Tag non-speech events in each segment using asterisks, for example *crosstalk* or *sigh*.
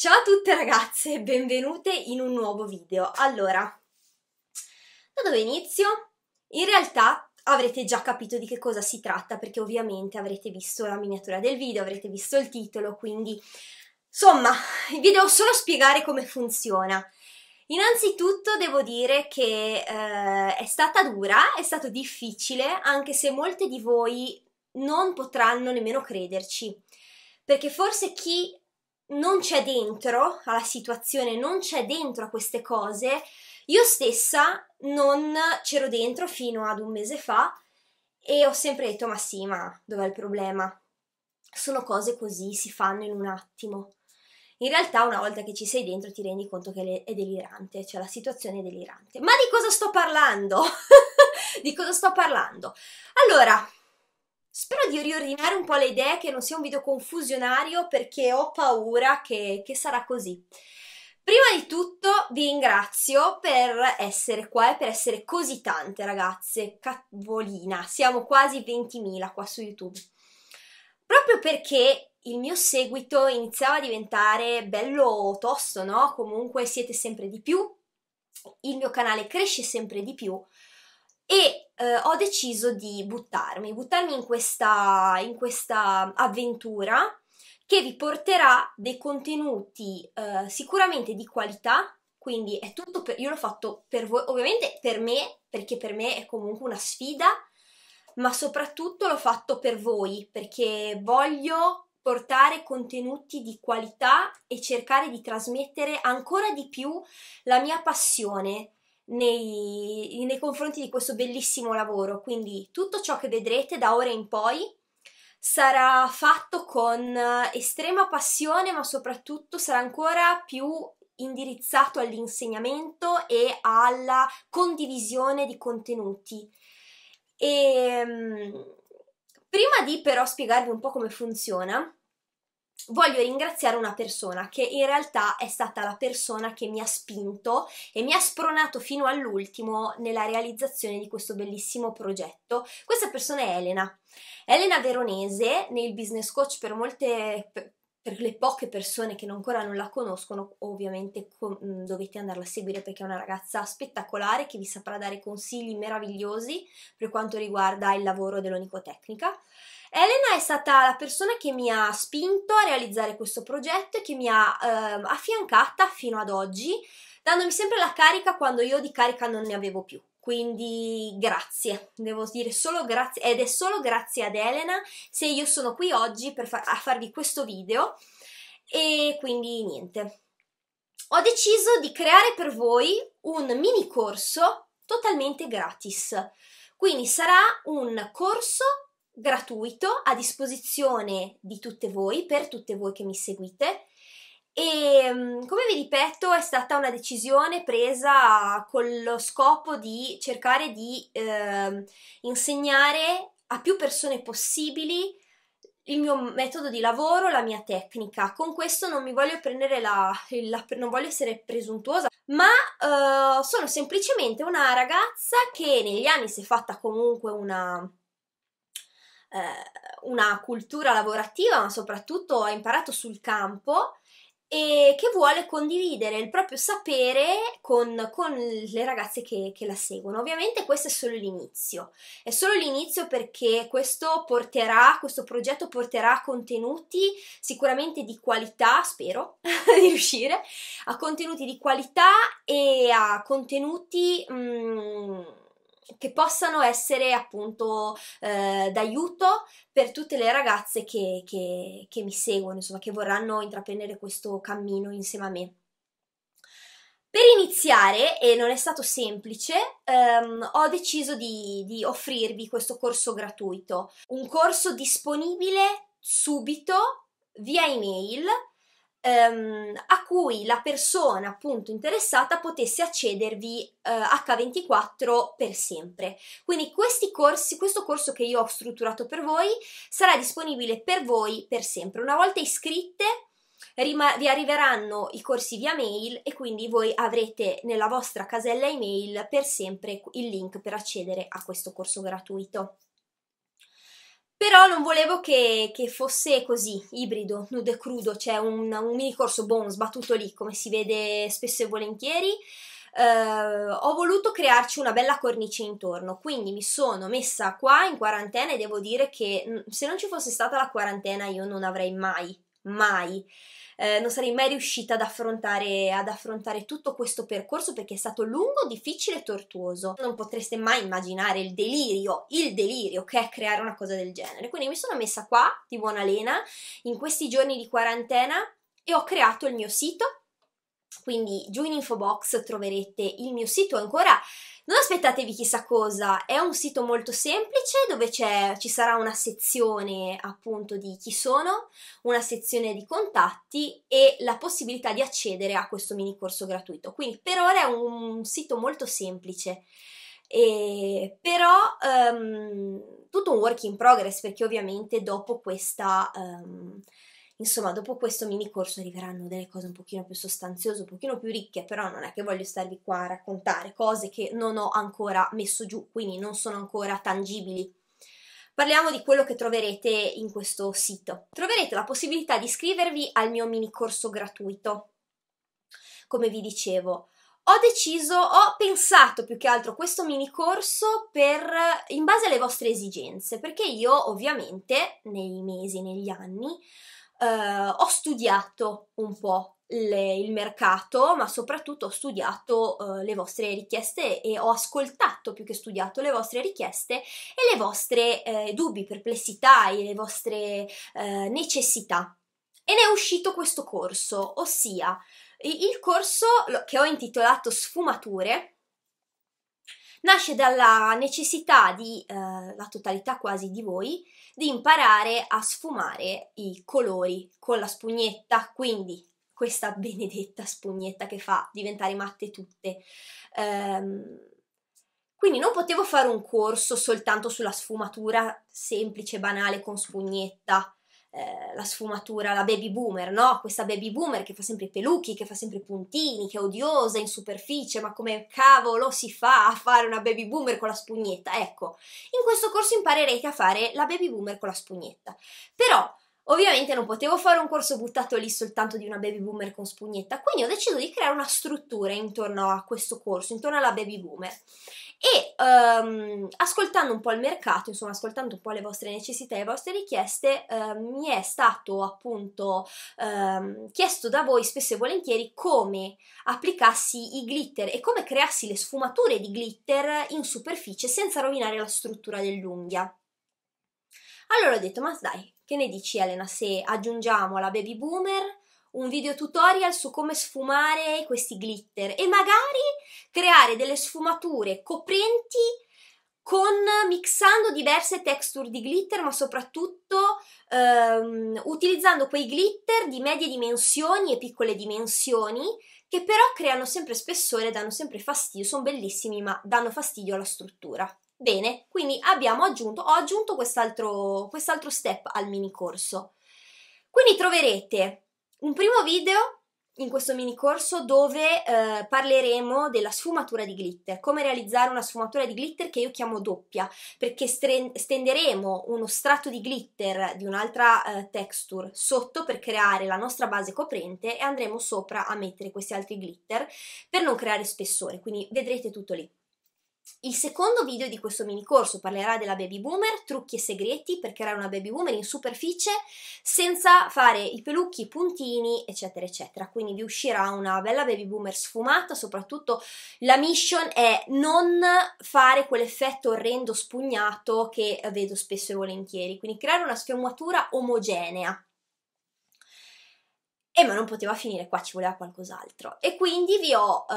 Ciao a tutte ragazze, benvenute in un nuovo video. Allora, da dove inizio? In realtà avrete già capito di che cosa si tratta perché ovviamente avrete visto la miniatura del video, avrete visto il titolo, quindi insomma vi devo solo spiegare come funziona. Innanzitutto devo dire che eh, è stata dura, è stato difficile, anche se molte di voi non potranno nemmeno crederci perché forse chi non c'è dentro alla situazione, non c'è dentro a queste cose, io stessa non c'ero dentro fino ad un mese fa e ho sempre detto ma sì, ma dov'è il problema? Sono cose così, si fanno in un attimo. In realtà una volta che ci sei dentro ti rendi conto che è delirante, cioè la situazione è delirante. Ma di cosa sto parlando? *laughs* di cosa sto parlando? Allora, Spero di riordinare un po' le idee, che non sia un video confusionario perché ho paura che, che sarà così. Prima di tutto vi ringrazio per essere qua e per essere così tante ragazze, cavolina, siamo quasi 20.000 qua su YouTube. Proprio perché il mio seguito iniziava a diventare bello tosto, no? Comunque siete sempre di più, il mio canale cresce sempre di più, e eh, ho deciso di buttarmi, buttarmi in questa, in questa avventura che vi porterà dei contenuti eh, sicuramente di qualità, quindi è tutto per, io l'ho fatto per voi, ovviamente per me, perché per me è comunque una sfida, ma soprattutto l'ho fatto per voi, perché voglio portare contenuti di qualità e cercare di trasmettere ancora di più la mia passione, nei, nei confronti di questo bellissimo lavoro. Quindi tutto ciò che vedrete da ora in poi sarà fatto con eh, estrema passione, ma soprattutto sarà ancora più indirizzato all'insegnamento e alla condivisione di contenuti. E, ehm, prima di però spiegarvi un po' come funziona, voglio ringraziare una persona che in realtà è stata la persona che mi ha spinto e mi ha spronato fino all'ultimo nella realizzazione di questo bellissimo progetto. Questa persona è Elena. Elena Veronese, nel business coach per molte per le poche persone che ancora non la conoscono, ovviamente com- mm, dovete andarla a seguire perché è una ragazza spettacolare che vi saprà dare consigli meravigliosi per quanto riguarda il lavoro dell'onicotecnica. Elena è stata la persona che mi ha spinto a realizzare questo progetto e che mi ha eh, affiancata fino ad oggi, dandomi sempre la carica quando io di carica non ne avevo più. Quindi grazie, devo dire solo grazie, ed è solo grazie ad Elena se io sono qui oggi per fa- a farvi questo video e quindi niente. Ho deciso di creare per voi un mini corso totalmente gratis. Quindi sarà un corso gratuito a disposizione di tutte voi, per tutte voi che mi seguite. E mm, come vi ripeto, è stata una decisione presa con lo scopo di cercare di eh, insegnare a più persone possibili il mio metodo di lavoro, la mia tecnica. Con questo non mi voglio prendere la, la non voglio essere presuntuosa, ma eh, sono semplicemente una ragazza che negli anni si è fatta comunque una eh, una cultura lavorativa, ma soprattutto ha imparato sul campo e che vuole condividere il proprio sapere con, con le ragazze che, che, la seguono. Ovviamente questo è solo l'inizio, è solo l'inizio perché questo porterà, questo progetto porterà contenuti sicuramente di qualità, spero *laughs* di riuscire, a contenuti di qualità e a contenuti... Mh, mm, che possano essere appunto eh, d'aiuto per tutte le ragazze che, che, che mi seguono, insomma, che vorranno intraprendere questo cammino insieme a me. Per iniziare, e non è stato semplice, ehm, ho deciso di, di, offrirvi questo corso gratuito, un corso disponibile subito via email ehm, a cui la persona appunto interessata potesse accedervi eh, H24 per sempre. Quindi questi corsi, questo corso che io ho strutturato per voi sarà disponibile per voi per sempre. Una volta iscritte Rima- vi arriveranno i corsi via mail e quindi voi avrete nella vostra casella email per sempre il link per accedere a questo corso gratuito. Però non volevo che, che fosse così, ibrido, nudo e crudo, cioè un, un mini corso bonus, sbattuto lì, come si vede spesso e volentieri. Uh, ho voluto crearci una bella cornice intorno, quindi mi sono messa qua in quarantena e devo dire che mm, se non ci fosse stata la quarantena io non avrei mai, mai eh, non sarei mai riuscita ad affrontare, ad affrontare tutto questo percorso perché è stato lungo, difficile e tortuoso. Non potreste mai immaginare il delirio, il delirio che è creare una cosa del genere. Quindi mi sono messa qua di buona lena in questi giorni di quarantena e ho creato il mio sito. Quindi giù in info box troverete il mio sito ancora non aspettatevi chissà cosa, è un sito molto semplice dove ci sarà una sezione appunto di chi sono, una sezione di contatti e la possibilità di accedere a questo mini corso gratuito. Quindi per ora è un sito molto semplice. E però um, tutto un work in progress perché ovviamente dopo questa um, Insomma, dopo questo mini corso arriveranno delle cose un pochino più sostanziose, un pochino più ricche, però non è che voglio starvi qua a raccontare cose che non ho ancora messo giù, quindi non sono ancora tangibili. Parliamo di quello che troverete in questo sito. Troverete la possibilità di iscrivervi al mio mini corso gratuito. Come vi dicevo, ho deciso, ho pensato più che altro questo mini corso per, in base alle vostre esigenze, perché io ovviamente nei mesi, negli anni eh, ho studiato un po' le, il mercato, ma soprattutto ho studiato eh, le vostre richieste e ho ascoltato più che studiato le vostre richieste e le vostre eh, dubbi, perplessità e le vostre eh, necessità. E ne è uscito questo corso, ossia il corso che ho intitolato Sfumature, nasce dalla necessità di, eh, la totalità quasi di voi, di imparare a sfumare i colori con la spugnetta, quindi questa *laughs* benedetta spugnetta che fa diventare matte tutte. Ehm, quindi non potevo fare un corso soltanto sulla sfumatura semplice, banale, con spugnetta, eh, la sfumatura, la baby boomer, no? Questa baby boomer che fa sempre i peluchi, che fa sempre i puntini, che è odiosa in superficie, ma come cavolo si fa a fare una baby boomer con la spugnetta? Ecco, in questo corso imparerete a fare la baby boomer con la spugnetta. Però Ovviamente non potevo fare un corso buttato lì soltanto di una baby boomer con spugnetta, quindi ho deciso di creare una struttura intorno a questo corso, intorno alla baby boomer. E um, ascoltando un po' il mercato, insomma, ascoltando un po' le vostre necessità e le vostre richieste, um, mi è stato appunto um, chiesto da voi spesso e volentieri come applicassi i glitter e come creassi le sfumature di glitter in superficie senza rovinare la struttura dell'unghia. Allora ho detto, ma dai, che ne dici Elena se aggiungiamo alla baby boomer un video tutorial su come sfumare questi glitter e magari creare delle sfumature coprenti con, mixando diverse texture di glitter, ma soprattutto ehm, utilizzando quei glitter di medie dimensioni e piccole dimensioni che però creano sempre spessore, danno sempre fastidio, sono bellissimi ma danno fastidio alla struttura. Bene, quindi abbiamo aggiunto, ho aggiunto quest'altro, quest'altro step al mini corso. Quindi troverete un primo video in questo mini corso dove eh, parleremo della sfumatura di glitter, come realizzare una sfumatura di glitter che io chiamo doppia, perché stenderemo uno strato di glitter di un'altra eh, texture sotto per creare la nostra base coprente e andremo sopra a mettere questi altri glitter per non creare spessore, quindi vedrete tutto lì. Il secondo video di questo mini corso parlerà della baby boomer, trucchi e segreti per creare una baby boomer in superficie senza fare i pelucchi, i puntini, eccetera, eccetera. Quindi vi uscirà una bella baby boomer sfumata, soprattutto la mission è non fare quell'effetto orrendo spugnato che vedo spesso e volentieri, quindi creare una sfumatura omogenea. Eh, ma non poteva finire qua, ci voleva qualcos'altro. E quindi vi ho eh,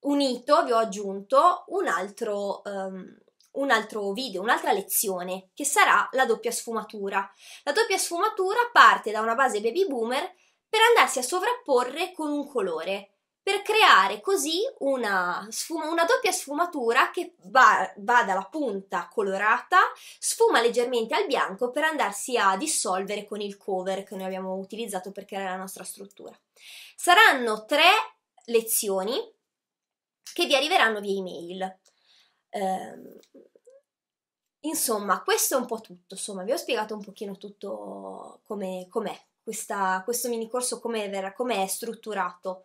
unito, vi ho aggiunto un altro, um, un altro video, un'altra lezione, che sarà la doppia sfumatura. La doppia sfumatura parte da una base baby boomer per andarsi a sovrapporre con un colore, per creare così una, sfuma, una doppia sfumatura che va, va, dalla punta colorata, sfuma leggermente al bianco per andarsi a dissolvere con il cover che noi abbiamo utilizzato per creare la nostra struttura. Saranno tre lezioni che vi arriveranno via email. Eh, insomma, questo è un po' tutto, insomma, vi ho spiegato un pochino tutto come, com'è questa, questo mini corso, come è strutturato.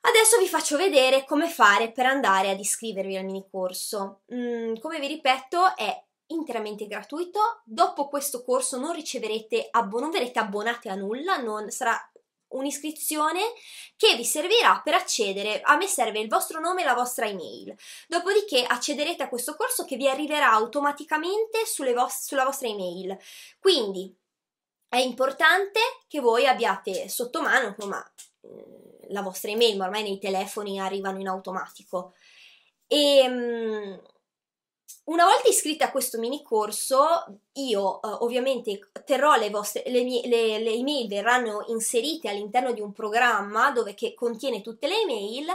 Adesso vi faccio vedere come fare per andare ad iscrivervi al mini corso. Mm, come vi ripeto, è interamente gratuito. Dopo questo corso non riceverete, abbon- non verrete abbonati a nulla, non sarà un'iscrizione che vi servirà per accedere. A me serve il vostro nome e la vostra email. Dopodiché accederete a questo corso che vi arriverà automaticamente vos- sulla vostra email. Quindi è importante che voi abbiate sotto mano, insomma, mm, la vostra email, ma ormai nei telefoni arrivano in automatico. E ehm, una volta iscritta a questo mini corso, io eh, ovviamente terrò le vostre le, mie, le, le, email verranno inserite all'interno di un programma dove che contiene tutte le email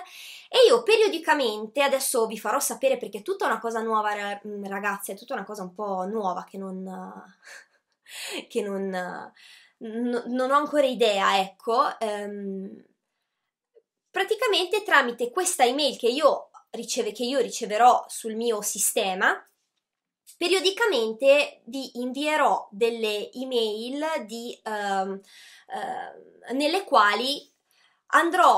e io periodicamente adesso vi farò sapere perché è tutta una cosa nuova mm, ragazzi, è tutta una cosa un po' nuova che non *laughs* che non non ho ancora idea, ecco. Ehm, praticamente tramite questa email che io riceve, che io riceverò sul mio sistema, periodicamente vi invierò delle email di, ehm, eh, nelle quali andrò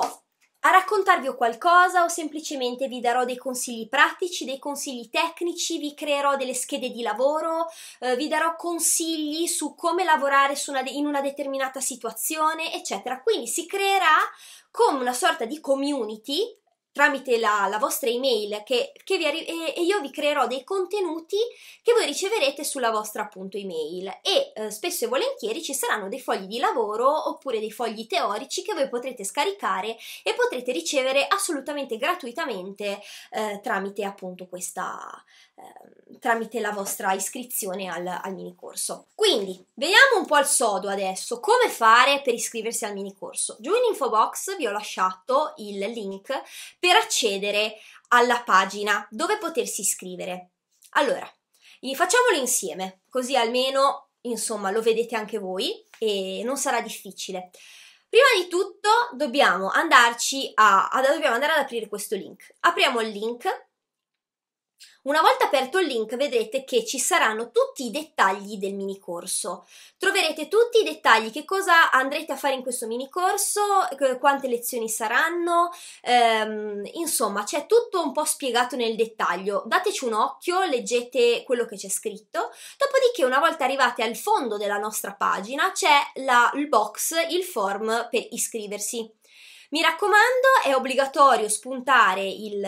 a raccontarvi qualcosa o semplicemente vi darò dei consigli pratici, dei consigli tecnici, vi creerò delle schede di lavoro, eh, vi darò consigli su come lavorare su una de- in una determinata situazione, eccetera. Quindi si creerà come una sorta di community tramite la, la, vostra email che, che vi arri- e, e, io vi creerò dei contenuti che voi riceverete sulla vostra appunto email e eh, spesso e volentieri ci saranno dei fogli di lavoro oppure dei fogli teorici che voi potrete scaricare e potrete ricevere assolutamente gratuitamente eh, tramite appunto questa eh, tramite la vostra iscrizione al, al mini corso quindi vediamo un po' al sodo adesso come fare per iscriversi al mini corso giù in info box vi ho lasciato il link per accedere alla pagina dove potersi iscrivere. Allora, facciamolo insieme, così almeno insomma lo vedete anche voi e non sarà difficile. Prima di tutto dobbiamo andarci a, a dobbiamo andare ad aprire questo link. Apriamo il link una volta aperto il link vedrete che ci saranno tutti i dettagli del mini corso. Troverete tutti i dettagli, che cosa andrete a fare in questo mini corso, eh, quante lezioni saranno, ehm, insomma c'è tutto un po' spiegato nel dettaglio. Dateci un occhio, leggete quello che c'è scritto, dopodiché una volta arrivate al fondo della nostra pagina c'è la, il box, il form per iscriversi. Mi raccomando, è obbligatorio spuntare il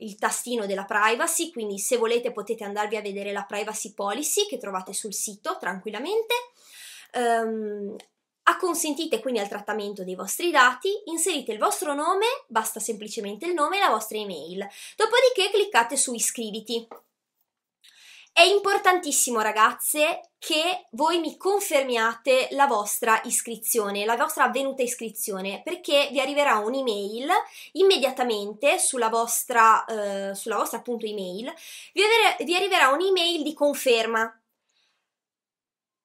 il tastino della privacy, quindi se volete potete andarvi a vedere la privacy policy che trovate sul sito tranquillamente. Um, acconsentite quindi al trattamento dei vostri dati, inserite il vostro nome, basta semplicemente il nome e la vostra email, dopodiché cliccate su iscriviti. È importantissimo ragazze che voi mi confermiate la vostra iscrizione, la vostra avvenuta iscrizione, perché vi arriverà un'email immediatamente sulla vostra, eh, sulla vostra appunto email, vi, vi arriverà un'email di conferma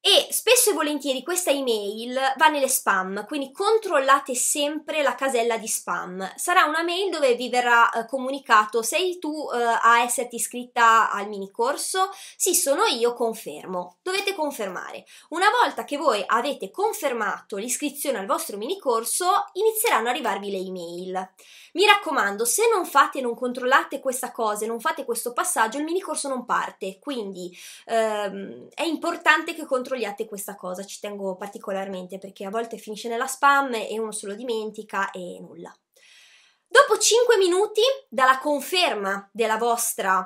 e spesso e volentieri questa email va nelle spam, quindi controllate sempre la casella di spam. Sarà una mail dove vi verrà eh, comunicato sei tu eh, a esserti iscritta al mini corso? Sì, sono io, confermo. Dovete confermare. Una volta che voi avete confermato l'iscrizione al vostro mini corso, inizieranno ad arrivarvi le email. Mi raccomando, se non fate, e non controllate questa cosa, non fate questo passaggio, il mini corso non parte, quindi ehm, è importante che controlliate questa cosa, ci tengo particolarmente perché a volte finisce nella spam e uno se lo dimentica e nulla. Dopo 5 minuti dalla conferma della vostra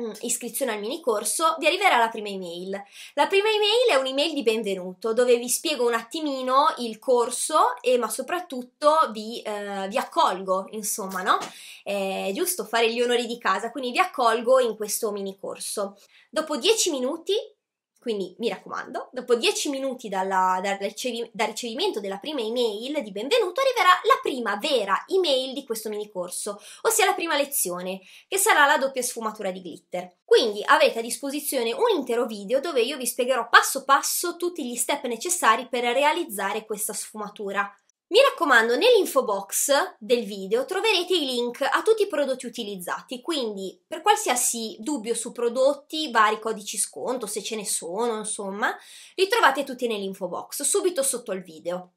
Mm, iscrizione al mini corso, vi arriverà la prima email. La prima email è un'email di benvenuto dove vi spiego un attimino il corso e ma soprattutto vi, eh, vi accolgo, insomma, no? È giusto fare gli onori di casa, quindi vi accolgo in questo mini corso. Dopo 10 minuti quindi mi raccomando, dopo 10 minuti dalla, dal, ricevi, dal, ricevimento della prima email di benvenuto arriverà la prima vera email di questo mini corso, ossia la prima lezione, che sarà la doppia sfumatura di glitter. Quindi avete a disposizione un intero video dove io vi spiegherò passo passo tutti gli step necessari per realizzare questa sfumatura. Mi raccomando, nell'info box del video troverete i link a tutti i prodotti utilizzati, quindi per qualsiasi dubbio su prodotti, vari codici sconto, se ce ne sono, insomma, li trovate tutti nell'info box, subito sotto il video.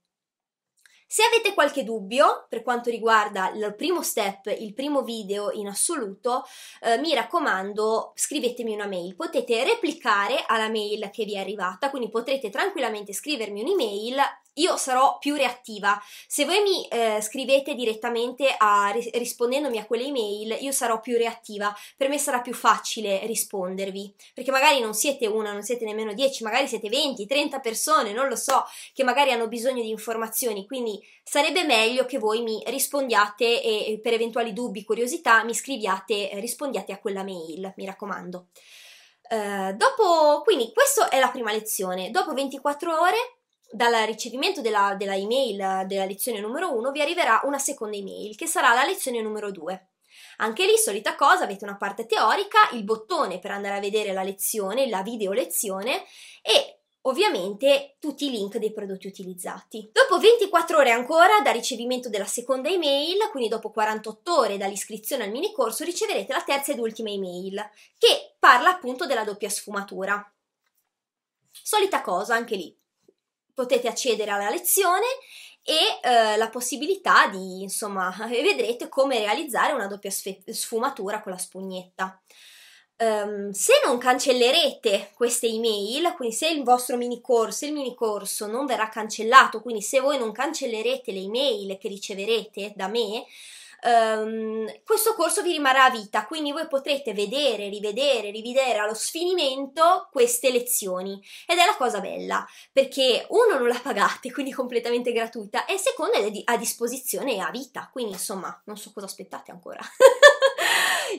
Se avete qualche dubbio per quanto riguarda il primo step, il primo video in assoluto, eh, mi raccomando scrivetemi una mail. Potete replicare alla mail che vi è arrivata, quindi potrete tranquillamente scrivermi un'email io sarò più reattiva. Se voi mi eh, scrivete direttamente a, rispondendomi a quelle email, io sarò più reattiva. Per me sarà più facile rispondervi, perché magari non siete una, non siete nemmeno dieci, magari siete venti, trenta persone, non lo so, che magari hanno bisogno di informazioni, quindi sarebbe meglio che voi mi rispondiate e per eventuali dubbi, curiosità, mi scriviate, eh, rispondiate a quella mail, mi raccomando. Uh, dopo, quindi questa è la prima lezione, dopo 24 ore dal ricevimento della, della email della lezione numero 1 vi arriverà una seconda email che sarà la lezione numero 2. Anche lì, solita cosa, avete una parte teorica, il bottone per andare a vedere la lezione, la video lezione e ovviamente tutti i link dei prodotti utilizzati. Dopo 24 ore ancora dal ricevimento della seconda email, quindi dopo 48 ore dall'iscrizione al mini corso, riceverete la terza ed ultima email che parla appunto della doppia sfumatura. Solita cosa anche lì potete accedere alla lezione e eh, la possibilità di, insomma, *laughs* vedrete come realizzare una doppia sfumatura con la spugnetta. Um, se non cancellerete queste email, quindi se il vostro mini corso, il mini corso non verrà cancellato, quindi se voi non cancellerete le email che riceverete da me, ehm, questo corso vi rimarrà a vita, quindi voi potrete vedere, rivedere, rivedere allo sfinimento queste lezioni ed è la cosa bella perché uno non la pagate, quindi completamente gratuita e secondo è a disposizione a vita, quindi insomma non so cosa aspettate ancora. *laughs*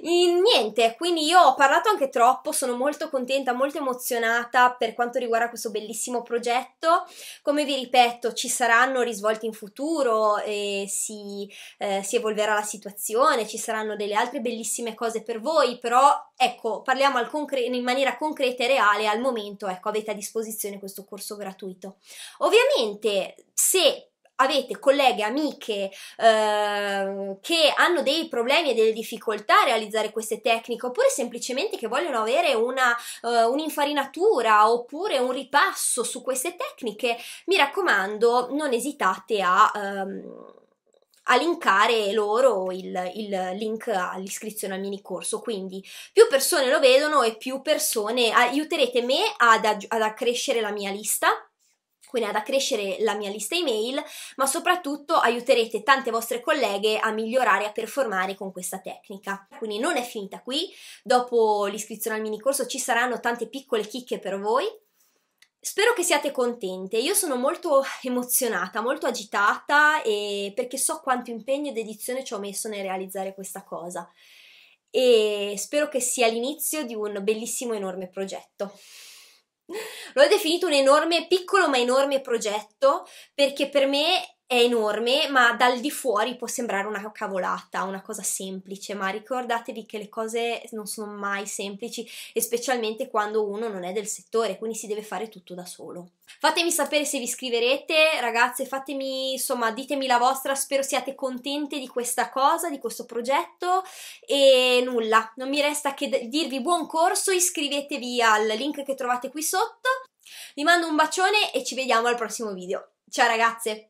niente, quindi io ho parlato anche troppo, sono molto contenta, molto emozionata per quanto riguarda questo bellissimo progetto. Come vi ripeto, ci saranno risvolti in futuro, si, eh, si evolverà la situazione, ci saranno delle altre bellissime cose per voi, però ecco, parliamo in maniera concreta e reale al momento, ecco, avete a disposizione questo corso gratuito. Ovviamente, se avete colleghe, amiche eh, che hanno dei problemi e delle difficoltà a realizzare queste tecniche oppure semplicemente che vogliono avere una, eh, un'infarinatura oppure un ripasso su queste tecniche, mi raccomando non esitate a... Ehm, a linkare loro il, il, link all'iscrizione al mini corso. Quindi più persone lo vedono e più persone aiuterete me ad, ad accrescere la mia lista quindi ad accrescere la mia lista email, ma soprattutto aiuterete tante vostre colleghe a migliorare e a performare con questa tecnica. Quindi non è finita qui, dopo l'iscrizione al mini corso ci saranno tante piccole chicche per voi. Spero che siate contente, io sono molto emozionata, molto agitata perché so quanto impegno ed edizione ci ho messo nel realizzare questa cosa e spero che sia l'inizio di un bellissimo enorme progetto. L'ho definito un enorme, piccolo ma enorme progetto perché per me è enorme, ma dal di fuori può sembrare una cavolata, una cosa semplice, ma ricordatevi che le cose non sono mai semplici e specialmente quando uno non è del settore, quindi si deve fare tutto da solo. Fatemi sapere se vi iscriverete, ragazze, fatemi, insomma, ditemi la vostra, spero siate contente di questa cosa, di questo progetto e nulla, non mi resta che dirvi buon corso, iscrivetevi al link che trovate qui sotto. Vi mando un bacione e ci vediamo al prossimo video. Ciao ragazze!